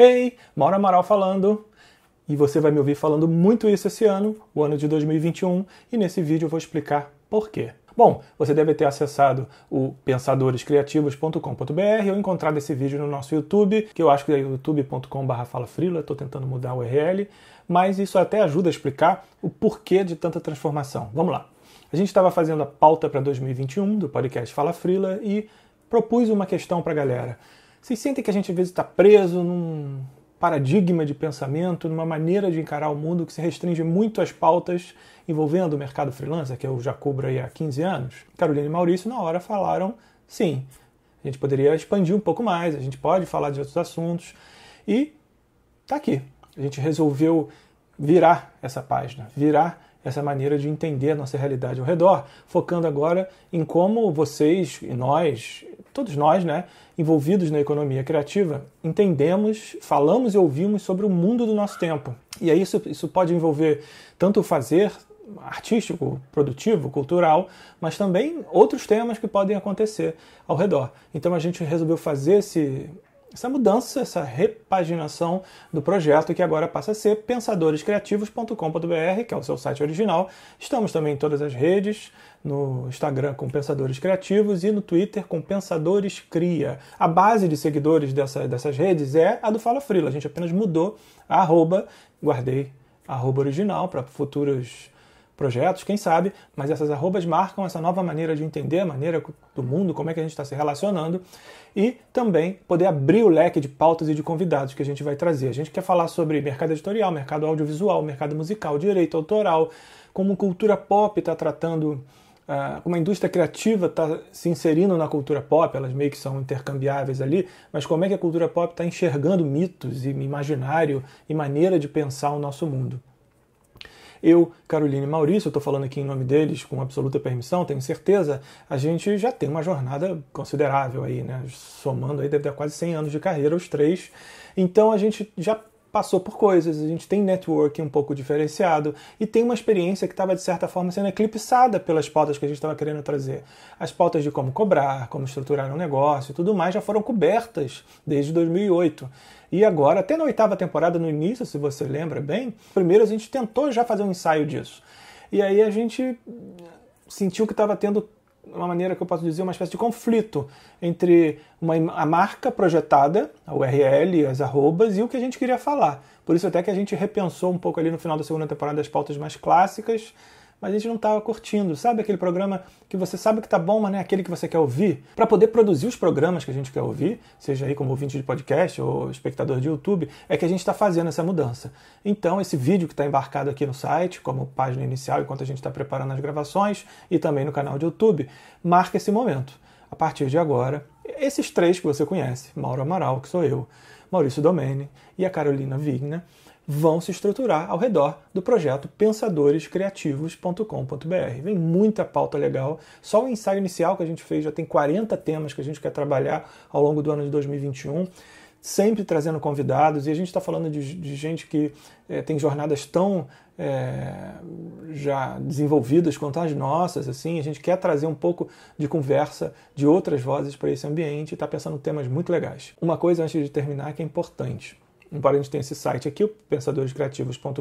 Hey, Mauro Amaral falando. E você vai me ouvir falando muito isso esse ano, o ano de 2021, e nesse vídeo eu vou explicar por quê. Bom, você deve ter acessado o pensadorescriativos.com.br ou encontrado esse vídeo no nosso YouTube, que eu acho que é youtube.com.br falafrila, estou tentando mudar o URL, mas isso até ajuda a explicar o porquê de tanta transformação. Vamos lá. A gente estava fazendo a pauta para 2021 do podcast Fala Frila e propus uma questão para a galera. Vocês sentem que a gente às vezes está preso num paradigma de pensamento, numa maneira de encarar o mundo que se restringe muito às pautas envolvendo o mercado freelancer, que eu já cubro aí há 15 anos? Carolina e Maurício, na hora, falaram sim. A gente poderia expandir um pouco mais, a gente pode falar de outros assuntos. E tá aqui. A gente resolveu virar essa página, virar essa maneira de entender a nossa realidade ao redor, focando agora em como vocês e nós todos nós, né, envolvidos na economia criativa, entendemos, falamos e ouvimos sobre o mundo do nosso tempo. E aí isso, isso pode envolver tanto o fazer artístico, produtivo, cultural, mas também outros temas que podem acontecer ao redor. Então a gente resolveu fazer esse, essa mudança, essa repaginação do projeto que agora passa a ser pensadorescriativos.com.br, que é o seu site original. Estamos também em todas as redes, no Instagram com Pensadores Criativos e no Twitter com Pensadores Cria. A base de seguidores dessa, dessas redes é a do Fala Frila. A gente apenas mudou a arroba, guardei a arroba original para futuros projetos, quem sabe, mas essas arrobas marcam essa nova maneira de entender a maneira do mundo, como é que a gente está se relacionando, e também poder abrir o leque de pautas e de convidados que a gente vai trazer. A gente quer falar sobre mercado editorial, mercado audiovisual, mercado musical, direito autoral, como cultura pop está tratando ah, como a indústria criativa está se inserindo na cultura pop, elas meio que são intercambiáveis ali, mas como é que a cultura pop está enxergando mitos e imaginário e maneira de pensar o nosso mundo. Eu, Caroline e Maurício, estou falando aqui em nome deles com absoluta permissão, tenho certeza, a gente já tem uma jornada considerável aí, né? Somando aí deve ter quase 100 anos de carreira os três. Então a gente já passou por coisas, a gente tem networking um pouco diferenciado e tem uma experiência que estava, de certa forma, sendo eclipsada pelas pautas que a gente estava querendo trazer. As pautas de como cobrar, como estruturar um negócio e tudo mais já foram cobertas desde 2008. E agora, até na oitava temporada, no início, se você lembra bem, primeiro a gente tentou já fazer um ensaio disso. E aí a gente sentiu que estava tendo uma maneira que eu posso dizer, uma espécie de conflito entre uma, a marca projetada, a URL, as arrobas, e o que a gente queria falar. Por isso até que a gente repensou um pouco ali no final da segunda temporada as pautas mais clássicas, mas a gente não estava curtindo. Sabe aquele programa que você sabe que está bom, mas não é aquele que você quer ouvir? Para poder produzir os programas que a gente quer ouvir, seja aí como ouvinte de podcast ou espectador de YouTube, é que a gente está fazendo essa mudança. Então, esse vídeo que está embarcado aqui no site, como página inicial, enquanto a gente está preparando as gravações, e também no canal de YouTube, marca esse momento. A partir de agora, esses três que você conhece, Mauro Amaral, que sou eu, Maurício Domene e a Carolina Vigna, vão se estruturar ao redor do projeto pensadorescriativos.com.br. Vem muita pauta legal. Só o ensaio inicial que a gente fez já tem 40 temas que a gente quer trabalhar ao longo do ano de 2021 sempre trazendo convidados, e a gente está falando de, de, gente que é, tem jornadas tão é, já desenvolvidas quanto as nossas, assim, a gente quer trazer um pouco de conversa de outras vozes para esse ambiente e está pensando temas muito legais. Uma coisa antes de terminar que é importante embora a gente tenha esse site aqui, o pensadorescreativos.com.br,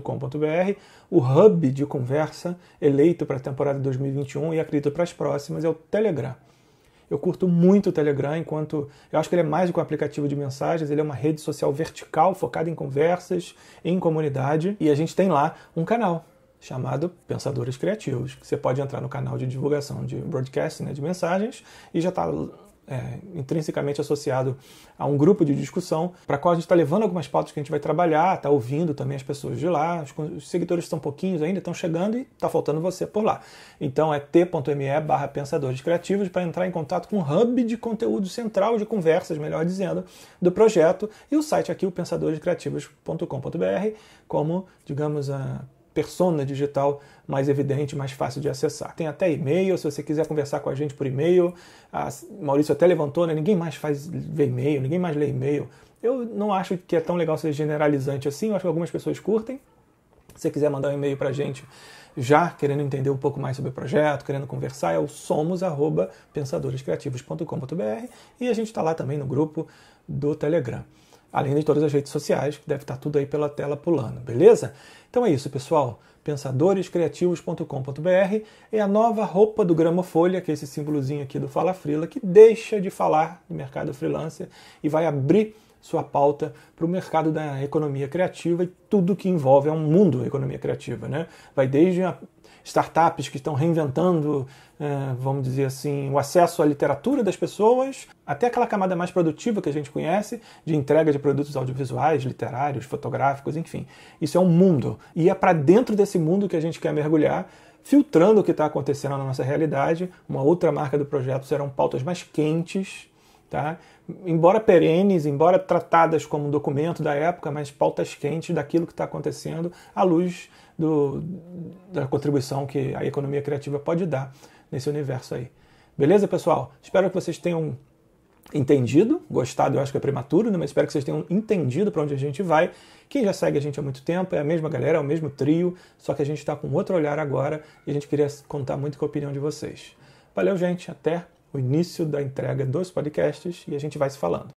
o hub de conversa eleito para a temporada 2021 e acredito para as próximas é o Telegram. Eu curto muito o Telegram, enquanto eu acho que ele é mais do que um aplicativo de mensagens, ele é uma rede social vertical focada em conversas, em comunidade, e a gente tem lá um canal chamado Pensadores Criativos. Você pode entrar no canal de divulgação de broadcast, né, de mensagens, e já está é, intrinsecamente associado a um grupo de discussão para qual a gente está levando algumas pautas que a gente vai trabalhar, está ouvindo também as pessoas de lá, os, os seguidores estão pouquinhos ainda, estão chegando e está faltando você por lá. Então é t.me barra pensadores criativos para entrar em contato com o hub de conteúdo central de conversas, melhor dizendo, do projeto e o site aqui, o pensadorescriativos.com.br, como, digamos, a persona digital mais evidente, mais fácil de acessar. Tem até e-mail, se você quiser conversar com a gente por e-mail. A ah, Maurício até levantou, né? Ninguém mais faz ver e-mail, ninguém mais lê e-mail. Eu não acho que é tão legal ser generalizante assim, eu acho que algumas pessoas curtem. Se você quiser mandar um e-mail para a gente já querendo entender um pouco mais sobre o projeto, querendo conversar, é o somos@pensadorescriativos.com.br e a gente está lá também no grupo do Telegram além de todas as redes sociais, que deve estar tudo aí pela tela pulando, beleza? Então é isso, pessoal. Pensadorescriativos.com.br é a nova roupa do Folha, que é esse símbolozinho aqui do Fala Frila, que deixa de falar do mercado freelancer e vai abrir sua pauta para o mercado da economia criativa e tudo que envolve, é um mundo a economia criativa, né? Vai desde a startups que estão reinventando, é, vamos dizer assim, o acesso à literatura das pessoas, até aquela camada mais produtiva que a gente conhece, de entrega de produtos audiovisuais, literários, fotográficos, enfim. Isso é um mundo. E é para dentro desse mundo que a gente quer mergulhar filtrando o que está acontecendo na nossa realidade. Uma outra marca do projeto serão pautas mais quentes, Tá? Embora perenes, embora tratadas como um documento da época, mas pautas quentes daquilo que está acontecendo à luz do, da contribuição que a economia criativa pode dar nesse universo aí. Beleza, pessoal? Espero que vocês tenham entendido, gostado eu acho que é prematuro, né? mas espero que vocês tenham entendido para onde a gente vai. Quem já segue a gente há muito tempo é a mesma galera, é o mesmo trio, só que a gente está com outro olhar agora e a gente queria contar muito com a opinião de vocês. Valeu, gente, até! o início da entrega dos podcasts e a gente vai se falando.